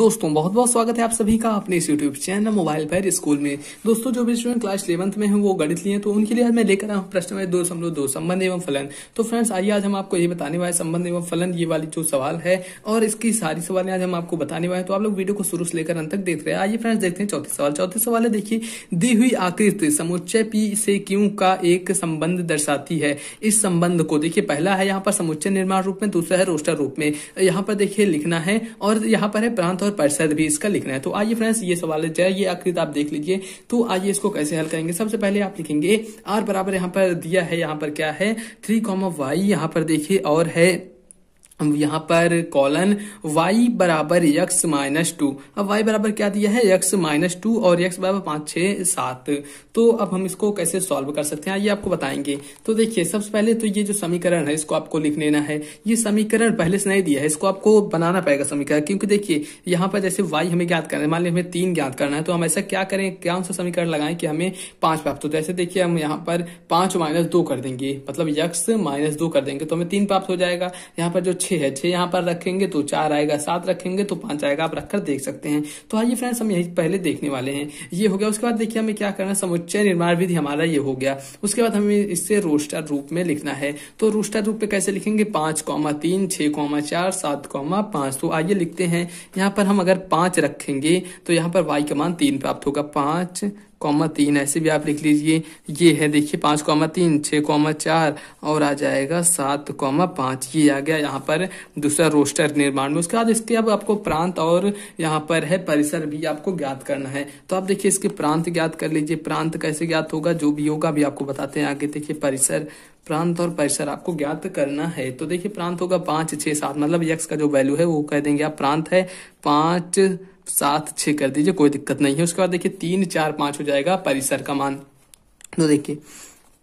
दोस्तों बहुत बहुत स्वागत है आप सभी का अपने इस यूट्यूब चैनल मोबाइल पर स्कूल में दोस्तों जो भी स्टूडेंट क्लास इलेवंथ में हैं वो गणित लिए तो उनके लिए मैं लेकर आया प्रश्न में दो समलो दो संबंध एवं फलन तो फ्रेंड्स आइए आज हम आपको ये बताने वाले संबंध एवं फलन ये वाली जो सवाल है और इसकी सारी सवाल आज हम आपको बताने वाले तो आप लोग वीडियो को शुरू से लेकर अंत तक देख रहे हैं आइए फ्रेंड्स देखते हैं चौथे सवाल चौथे सवाल है देखिए दी हुई आकृति समुच्चय पी से क्यू का एक संबंध दर्शाती है इस संबंध को देखिये पहला है यहाँ पर समुच्चय निर्माण रूप में दूसरा है रोस्टर रूप में यहाँ पर देखिये लिखना है और यहाँ पर है प्रांत और परिषद भी इसका लिखना है तो आइए फ्रेंड्स ये सवाल है ये आकृत आप देख लीजिए तो आइए इसको कैसे हल करेंगे सबसे पहले आप लिखेंगे आर बराबर यहाँ पर दिया है यहाँ पर क्या है थ्री कॉमा वाई यहाँ पर देखिए और है यहाँ पर कॉलन y बराबर यक्स माइनस टू अब y बराबर क्या दिया है यक्स माइनस टू और यक्स बराबर पांच छह सात तो अब हम इसको कैसे सॉल्व कर सकते हैं ये आपको बताएंगे तो देखिए सबसे पहले तो ये जो समीकरण है इसको आपको लिख लेना है ये समीकरण पहले से नहीं दिया है इसको आपको बनाना पड़ेगा समीकरण क्योंकि देखिये यहाँ पर जैसे वाई हमें ज्ञात करना है मान ली हमें तीन ज्ञात करना है तो हम ऐसा क्या करें क्या सा समीकरण लगाए कि हमें पांच प्राप्त हो जैसे देखिए हम यहाँ पर पांच माइनस दो कर देंगे मतलब यक्स माइनस दो कर देंगे तो हमें तीन प्राप्त हो जाएगा यहाँ पर जो छह छह है छह यहाँ पर रखेंगे तो चार आएगा सात रखेंगे तो पांच आएगा आप रखकर देख सकते हैं तो आइए फ्रेंड्स हम यही पहले देखने वाले हैं ये हो गया उसके बाद देखिए हमें क्या करना समुच्चय निर्माण विधि हमारा ये हो गया उसके बाद हमें इससे रोस्टर रूप में लिखना है तो रोस्टर रूप में कैसे लिखेंगे पांच कौमा तीन छह कौमा चार सात कौमा पांच तो आइए लिखते हैं यहाँ पर हम अगर पांच रखेंगे तो यहाँ पर वाई का मान तीन प्राप्त होगा पांच कॉमा तीन ऐसे भी आप लिख लीजिए ये है देखिए पांच कॉमा तीन छह कॉमा चार और आ जाएगा सात कॉमा पांच ये आ गया यहाँ पर दूसरा रोस्टर निर्माण में उसके बाद इसके अब आपको प्रांत और यहाँ पर है परिसर भी आपको ज्ञात करना है तो आप देखिए इसके प्रांत ज्ञात कर लीजिए प्रांत कैसे ज्ञात होगा जो भी होगा भी आपको बताते हैं आगे देखिए परिसर प्रांत और परिसर आपको ज्ञात करना है तो देखिए प्रांत होगा पांच छह सात मतलब यक्स का जो वैल्यू है वो कह देंगे आप प्रांत है पांच सात छ कर दीजिए कोई दिक्कत नहीं है उसके बाद देखिए तीन चार पांच हो जाएगा परिसर का मान तो देखिए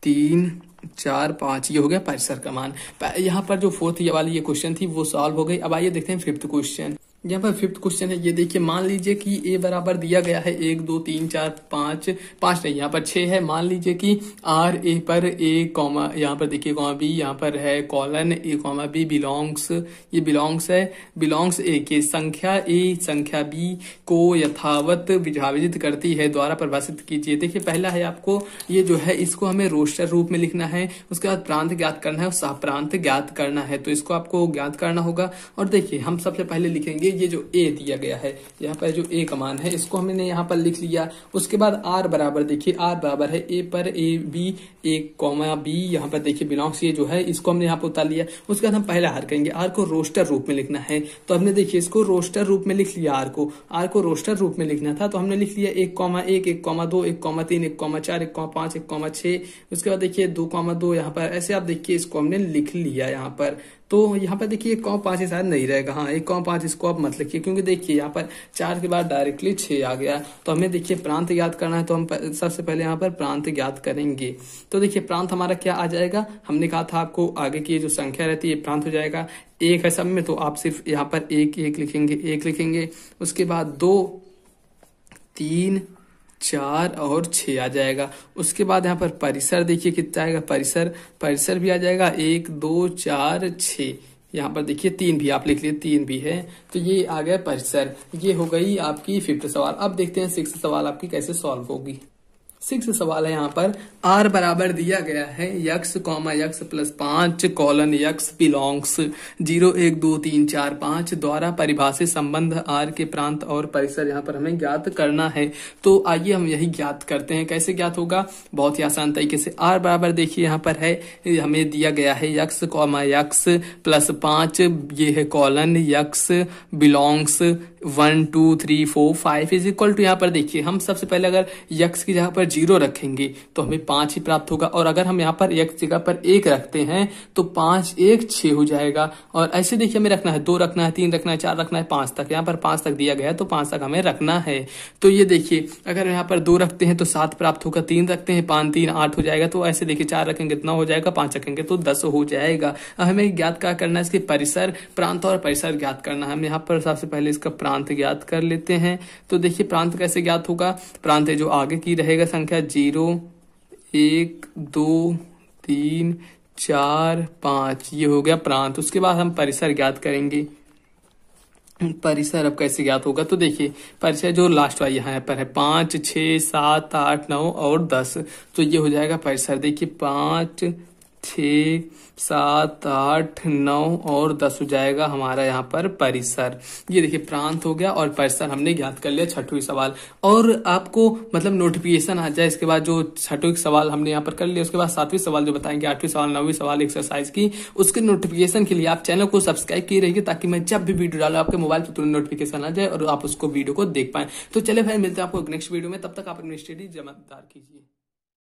तीन चार पांच ये हो गया परिसर का मान यहाँ पर जो फोर्थ ये वाली ये क्वेश्चन थी वो सॉल्व हो गई अब आइए देखते हैं फिफ्थ क्वेश्चन यहाँ पर फिफ्थ क्वेश्चन है ये देखिए मान लीजिए कि ए बराबर दिया गया है एक दो तीन चार पांच पांच नहीं यहाँ पर छह है मान लीजिए कि आर ए पर ए कॉमा यहाँ पर देखिए कॉमा बी यहाँ पर है colon A comma B belongs ये बिलोंग्स है बिलोंग्स ए के संख्या ए संख्या बी को यथावत विभाजित करती है द्वारा परिभाषित कीजिए देखिये पहला है आपको ये जो है इसको हमें रोस्टर रूप में लिखना है उसके बाद प्रांत ज्ञात करना है और प्रांत ज्ञात करना है तो इसको आपको ज्ञात करना होगा और देखिये हम सबसे पहले लिखेंगे देखिए ये जो ए दिया गया है यहाँ पर जो ए का मान है इसको हमने यहाँ पर लिख लिया उसके बाद आर बराबर देखिए आर बराबर है ए पर A B A comma B यहाँ पर देखिए बिलोंग्स ये जो है इसको हमने यहाँ पर उतार लिया उसके बाद हम पहला आर करेंगे आर को रोस्टर रूप में लिखना है तो हमने देखिए इसको रोस्टर रूप में लिख लिया आर को आर को रोस्टर रूप में लिखना था तो हमने लिख लिया एक कॉमा एक एक कॉमा दो एक कॉमा तीन एक कॉमा चार एक कॉमा पांच एक कॉमा छह उसके बाद देखिए दो कॉमा दो यहाँ पर ऐसे आप देखिए इसको हमने लिख लिया यहाँ पर तो यहाँ पर देखिए कॉप पांच के साथ नहीं रहेगा हाँ एक कॉप पांच इसको आप मत लिखिए क्योंकि देखिए यहाँ पर चार के बाद डायरेक्टली छ आ गया तो हमें देखिए प्रांत याद करना है तो हम सबसे पहले यहाँ पर प्रांत याद करेंगे तो देखिए प्रांत हमारा क्या आ जाएगा हमने कहा था आपको आगे की जो संख्या रहती है प्रांत हो जाएगा एक है सब में तो आप सिर्फ यहाँ पर एक एक लिखेंगे एक लिखेंगे उसके बाद दो तीन चार और छ आ जाएगा उसके बाद यहाँ पर परिसर देखिए कितना आएगा परिसर परिसर भी आ जाएगा एक दो चार छ यहाँ पर देखिए तीन भी आप लिख लिए तीन भी है तो ये आ गया परिसर ये हो गई आपकी फिफ्थ सवाल अब देखते हैं सिक्स सवाल आपकी कैसे सॉल्व होगी सिक्स सवाल है यहाँ पर आर बराबर दिया गया है यक्स कॉमा यक्स प्लस पांच कॉलन यक्स बिलोंग्स जीरो एक दो तीन चार पांच द्वारा परिभाषित संबंध आर के प्रांत और परिसर यहाँ पर हमें ज्ञात करना है तो आइए हम यही ज्ञात करते हैं कैसे ज्ञात होगा बहुत ही आसान तरीके से आर बराबर देखिए यहाँ पर है हमें दिया गया है यक्स कॉमा यक्स प्लस पांच ये है colon x belongs one two three four five is equal to यहाँ पर देखिए हम सबसे पहले अगर यक्स की जगह पर जीरो रखेंगे तो हमें पांच ही प्राप्त होगा और अगर हम यहाँ पर यक्स जगह पर एक रखते हैं तो पांच एक छ हो जाएगा और ऐसे देखिए हमें रखना है दो रखना है तीन रखना है चार रखना है पांच तक यहाँ पर पांच तक दिया गया है तो पांच तक हमें रखना है तो ये देखिए अगर यहाँ पर दो रखते हैं तो सात प्राप्त होगा तीन रखते हैं पांच तीन आठ हो जाएगा तो ऐसे देखिए चार रखेंगे कितना हो जाएगा पांच रखेंगे तो दस हो जाएगा हमें ज्ञात क्या करना है इसके परिसर प्रांत और परिसर ज्ञात करना है हम यहाँ पर सबसे पहले इसका प्रांत ज्ञात कर लेते हैं तो देखिए प्रांत कैसे ज्ञात होगा प्रांत जो आगे की रहेगा संख्या जीरो एक दो तीन चार पांच ये हो गया प्रांत उसके बाद हम परिसर ज्ञात करेंगे परिसर अब कैसे ज्ञात होगा तो देखिए परिसर जो लास्ट वाला यहाँ पर है पांच छ सात आठ नौ और दस तो ये हो जाएगा परिसर देखिए पांच छ सात आठ नौ और दस हो जाएगा हमारा यहाँ पर परिसर ये देखिए प्रांत हो गया और परिसर हमने ज्ञात कर लिया छठवी सवाल और आपको मतलब नोटिफिकेशन आ जाए इसके बाद जो छठवी सवाल हमने यहाँ पर कर लिया उसके बाद सातवीं सवाल जो बताएंगे आठवीं सवाल नौवीं सवाल एक्सरसाइज की उसके नोटिफिकेशन के लिए आप चैनल को सब्सक्राइब किए रहिए ताकि मैं जब भी वीडियो डालू आपके मोबाइल पर तुरंत नोटिफिकेशन आ जाए और आप उसको वीडियो को देख पाए तो चले भाई मिलते हैं आपको नेक्स्ट वीडियो में तब तक आप अपनी स्टडी जमादार कीजिए